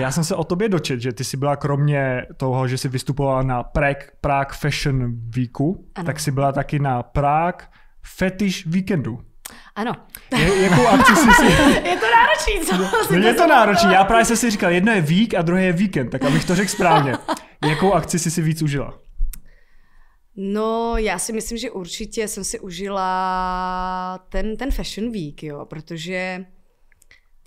Já jsem se o tobě dočet, že ty jsi byla kromě toho, že jsi vystupovala na Prague, Prague Fashion Weeku, ano. tak jsi byla taky na Prague Fetish Weekendu. Ano. Je, jakou akci jsi si... je to náročný, co? No, je to náročný. Já právě jsem si říkal, jedno je vík a druhé je víkend, tak abych to řekl správně. Jakou akci jsi si víc užila? No, já si myslím, že určitě jsem si užila ten, ten Fashion Week, jo, protože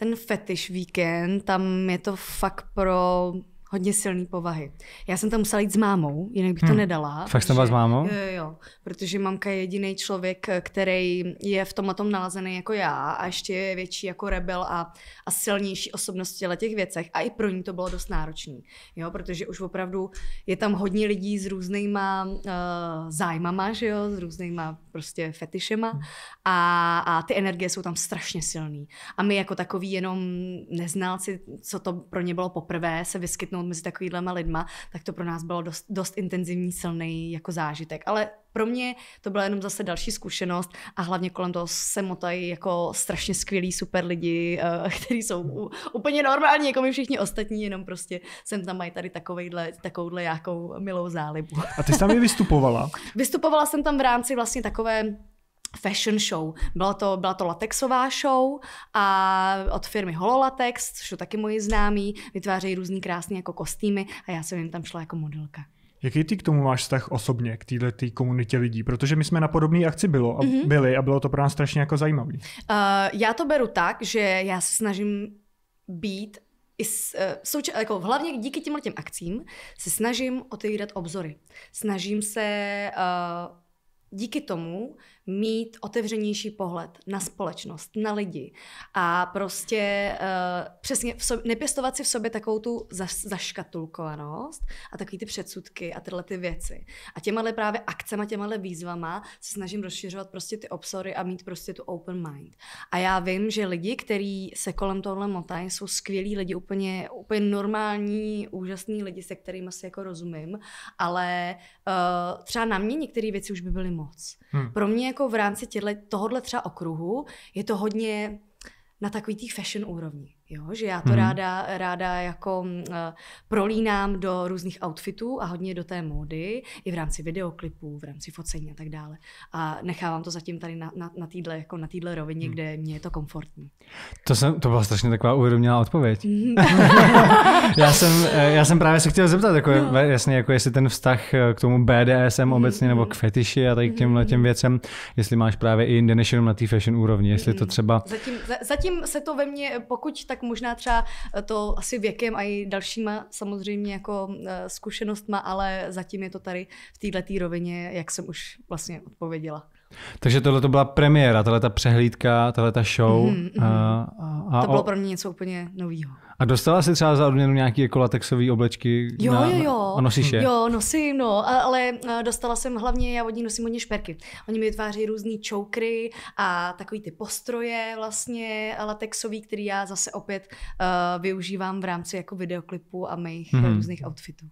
ten fetish víkend, tam je to fakt pro hodně silné povahy. Já jsem tam musela jít s mámou, jinak bych to hm. nedala. Fakt jsem vás s mámou? Jo, jo, protože mamka je jediný člověk, který je v tom a tom nalazený jako já a ještě je větší jako rebel a, a silnější osobnost v těch věcech. A i pro ní to bylo dost náročné, jo, protože už opravdu je tam hodně lidí s různýma uh, zájmama, že jo, s různýma prostě fetišema hm. a, a ty energie jsou tam strašně silné. A my jako takový jenom neználci, co to pro ně bylo poprvé, se vyskytnou proniknout mezi takovýhlema lidma, tak to pro nás bylo dost, dost intenzivní, silný jako zážitek. Ale pro mě to byla jenom zase další zkušenost a hlavně kolem toho se motají jako strašně skvělí super lidi, eh, kteří jsou úplně normální, jako my všichni ostatní, jenom prostě jsem tam mají tady takovejhle, takovouhle jakou milou zálibu. A ty jsi tam i vystupovala? Vystupovala jsem tam v rámci vlastně takové fashion show. Byla to, byla to latexová show a od firmy Hololatex, což jsou taky moji známí, vytvářejí různý krásné jako kostýmy a já jsem jim tam šla jako modelka. Jaký ty k tomu máš vztah osobně, k této tý komunitě lidí? Protože my jsme na podobné akci bylo a mm-hmm. byli a bylo to pro nás strašně jako zajímavé. Uh, eh, já to beru tak, že já se snažím být i s, eh, souča- jako hlavně díky těm těm akcím se snažím otevírat obzory. Snažím se uh, díky tomu mít otevřenější pohled na společnost, na lidi a prostě uh, přesně v sobě, nepěstovat si v sobě takovou tu za, zaškatulkovanost a takový ty předsudky a tyhle ty věci. A těmahle právě akcema, těmahle výzvama se snažím rozšiřovat prostě ty obsory a mít prostě tu open mind. A já vím, že lidi, kteří se kolem tohle motají, jsou skvělí lidi, úplně, úplně normální, úžasní lidi, se kterými se jako rozumím, ale uh, třeba na mě některé věci už by byly moc. Hmm. Pro mě jako v rámci těhle, tohohle třeba okruhu je to hodně na takový tý fashion úrovni. Jo, že já to hmm. ráda, ráda jako uh, prolínám do různých outfitů a hodně do té módy, i v rámci videoklipů, v rámci focení a tak dále. A nechávám to zatím tady na, na, na týdle, jako na týdle rovině, hmm. kde mě je to komfortní. To, jsem, to byla strašně taková uvědomělá odpověď. Mhm. já, jsem, eh, já jsem právě se chtěl zeptat, jako, no. Eh, jasně, jako jestli ten vztah k tomu BDSM hmm. obecně nebo k fetiši a tady k těmhle těm mhm. věcem, jestli máš právě i jinde než jenom na té fashion úrovni, jestli to mm. třeba... Zatím, za, zatím se to ve mně, pokud tak tak možná třeba eh, to asi věkem a i dalšíma samozřejmě jako eh, zkušenostma, ale zatím je to tady v této rovině, jak jsem už vlastně odpověděla. Takže tohle to byla premiéra, tahle ta přehlídka, tahle ta show. Mm-hmm, A, mhm. a, a to bylo o... pro mě něco úplně nového. A dostala jsi třeba za odměnu nějaké jako latexové oblečky? Jo, na, jo, jo. A nosíš je? Jo, nosím, no. Ale eh, dostala jsem hlavně, já od ní nosím hodně šperky. Oni mi vytváří různé čoukry a takový ty postroje vlastně latexový, který já zase opět uh, využívám v rámci jako videoklipu a mých mm-hmm. různých outfitů.